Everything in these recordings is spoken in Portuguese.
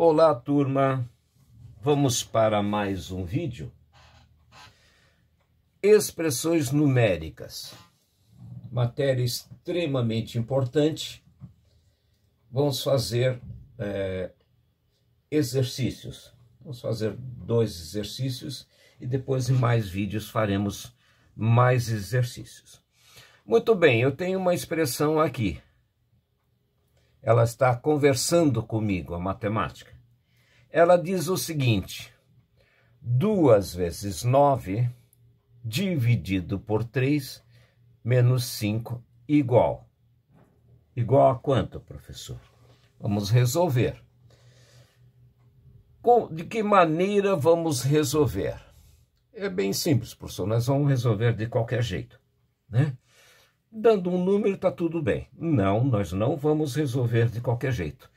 Olá, turma. Vamos para mais um vídeo. Expressões numéricas. Matéria extremamente importante. Vamos fazer é, exercícios. Vamos fazer dois exercícios e depois em mais vídeos faremos mais exercícios. Muito bem, eu tenho uma expressão aqui ela está conversando comigo, a matemática. Ela diz o seguinte: 2 vezes 9 dividido por 3 menos 5 igual. Igual a quanto, professor? Vamos resolver. Com, de que maneira vamos resolver? É bem simples, professor. Nós vamos resolver de qualquer jeito, né? dando um número está tudo bem. Não, nós não vamos resolver de qualquer jeito.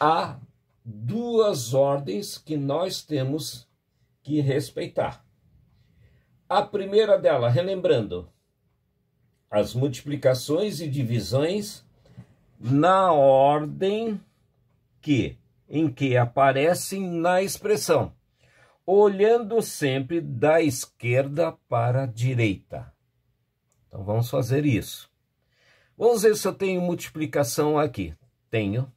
Há duas ordens que nós temos que respeitar. A primeira dela, relembrando, as multiplicações e divisões na ordem que em que aparecem na expressão, olhando sempre da esquerda para a direita. Então vamos fazer isso. Vamos ver se eu tenho multiplicação aqui. Tenho.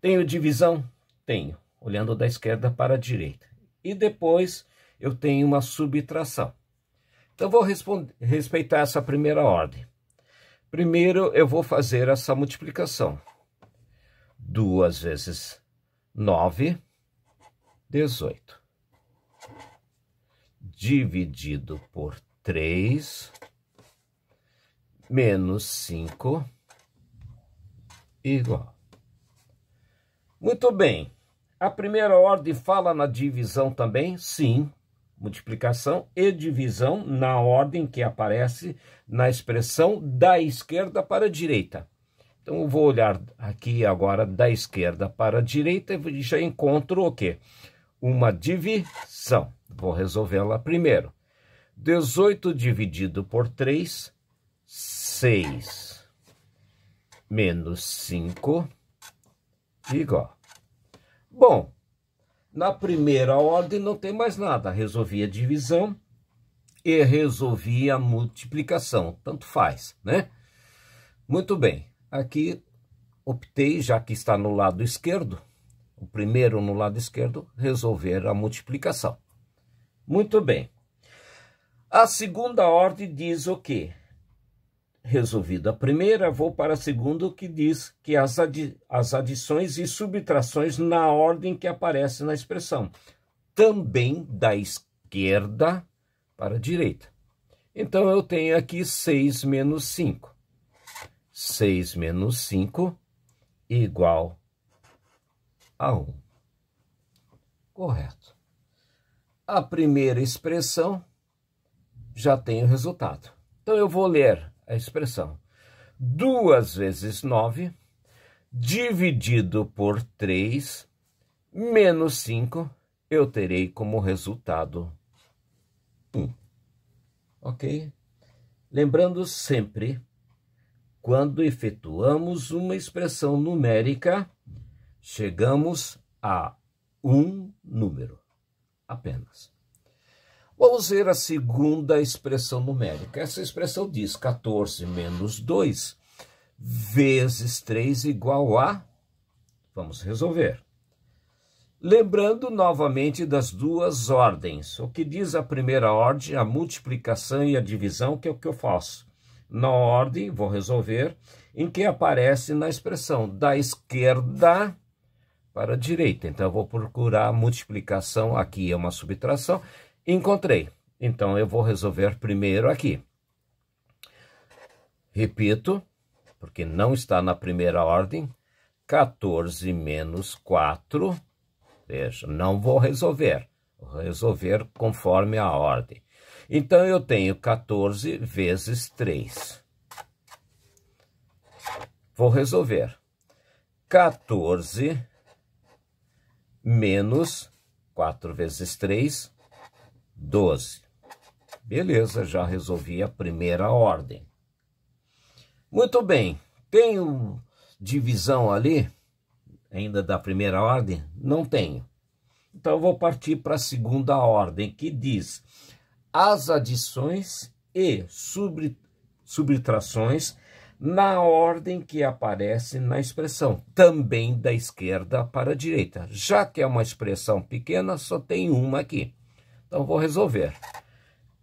Tenho divisão? Tenho, olhando da esquerda para a direita. E depois eu tenho uma subtração. Então vou respeitar essa primeira ordem. Primeiro eu vou fazer essa multiplicação. 2 vezes 9, 18. Dividido por 3 menos 5 igual. Muito bem. A primeira ordem fala na divisão também? Sim. Multiplicação e divisão na ordem que aparece na expressão da esquerda para a direita. Então, eu vou olhar aqui agora da esquerda para a direita e já encontro o quê? Uma divisão. Vou resolvê-la primeiro. 18 dividido por 3, 6. Menos 5, igual. Bom, na primeira ordem não tem mais nada. Resolvi a divisão e resolvi a multiplicação. Tanto faz, né? Muito bem. Aqui optei, já que está no lado esquerdo, o primeiro no lado esquerdo, resolver a multiplicação. Muito bem. A segunda ordem diz o quê? Resolvida a primeira, vou para a segunda, que diz que as, adi as adições e subtrações na ordem que aparece na expressão, também da esquerda para a direita. Então, eu tenho aqui 6 menos 5. 6 menos 5 igual a 1. Correto. A primeira expressão já tem o resultado. Então eu vou ler a expressão. 2 vezes 9 dividido por 3 menos 5, eu terei como resultado 1. Ok? Lembrando sempre, quando efetuamos uma expressão numérica, chegamos a um número apenas. Vamos ver a segunda expressão numérica. Essa expressão diz 14 menos 2 vezes 3 igual a... Vamos resolver. Lembrando novamente das duas ordens. O que diz a primeira ordem, a multiplicação e a divisão, que é o que eu faço. Na ordem, vou resolver, em que aparece na expressão da esquerda para a direita. Então, eu vou procurar a multiplicação, aqui é uma subtração, encontrei. Então eu vou resolver primeiro aqui. Repito, porque não está na primeira ordem, 14 menos 4, veja, não vou resolver, vou resolver conforme a ordem. Então eu tenho 14 vezes 3. Vou resolver. 14 menos 4 vezes 3, 12. Beleza, já resolvi a primeira ordem. Muito bem, tenho divisão ali, ainda da primeira ordem? Não tenho. Então eu vou partir para a segunda ordem, que diz as adições e subtrações na ordem que aparece na expressão, também da esquerda para a direita. Já que é uma expressão pequena, só tem uma aqui. Então, vou resolver.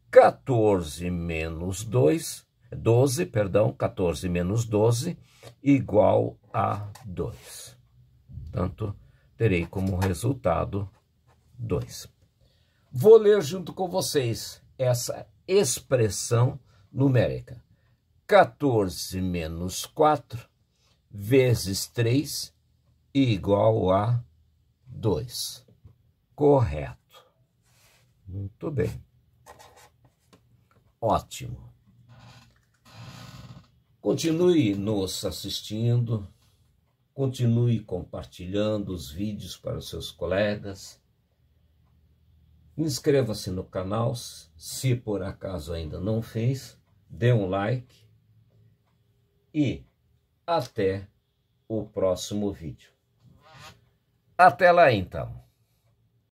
14 menos 2, 12, perdão, 14 menos 12, igual a 2. Portanto, terei como resultado 2. Vou ler junto com vocês essa expressão numérica. 14 menos 4 vezes 3 igual a 2. Correto. Muito bem. Ótimo. Continue nos assistindo, continue compartilhando os vídeos para os seus colegas. Inscreva-se no canal, se por acaso ainda não fez, dê um like e até o próximo vídeo. Até lá então.